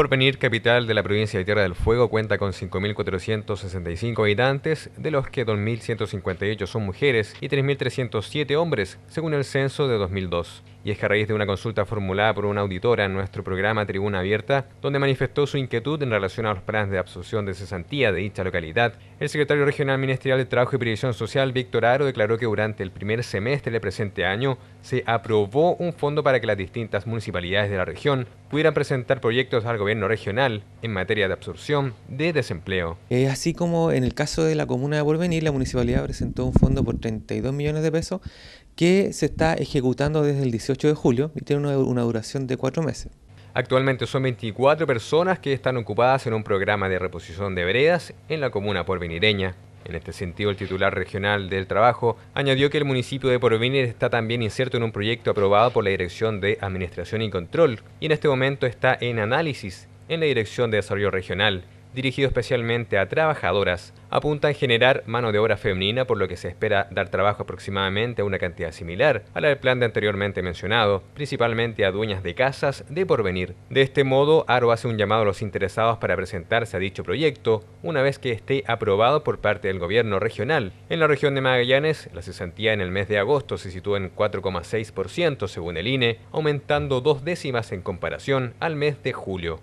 Porvenir, capital de la provincia de Tierra del Fuego, cuenta con 5.465 habitantes, de los que 2.158 son mujeres y 3.307 hombres, según el censo de 2002. Y es que a raíz de una consulta formulada por una auditora en nuestro programa Tribuna Abierta, donde manifestó su inquietud en relación a los planes de absorción de cesantía de dicha localidad, el secretario regional ministerial de Trabajo y Previsión Social, Víctor Aro, declaró que durante el primer semestre del presente año se aprobó un fondo para que las distintas municipalidades de la región pudieran presentar proyectos al gobierno regional en materia de absorción de desempleo. Eh, así como en el caso de la comuna de Porvenir, la municipalidad presentó un fondo por 32 millones de pesos que se está ejecutando desde el 18 de julio y tiene una, duración de cuatro meses. Actualmente son 24 personas que están ocupadas en un programa de reposición de veredas en la comuna porvenireña. En este sentido, el titular regional del trabajo añadió que el municipio de Porvenir está también inserto en un proyecto aprobado por la Dirección de Administración y Control y en este momento está en análisis en la Dirección de Desarrollo Regional dirigido especialmente a trabajadoras, apunta a generar mano de obra femenina, por lo que se espera dar trabajo aproximadamente a una cantidad similar a la del plan de anteriormente mencionado, principalmente a dueñas de casas de porvenir. De este modo, Aro hace un llamado a los interesados para presentarse a dicho proyecto una vez que esté aprobado por parte del gobierno regional. En la región de Magallanes, la cesantía en el mes de agosto se sitúa en 4,6% según el INE, aumentando dos décimas en comparación al mes de julio.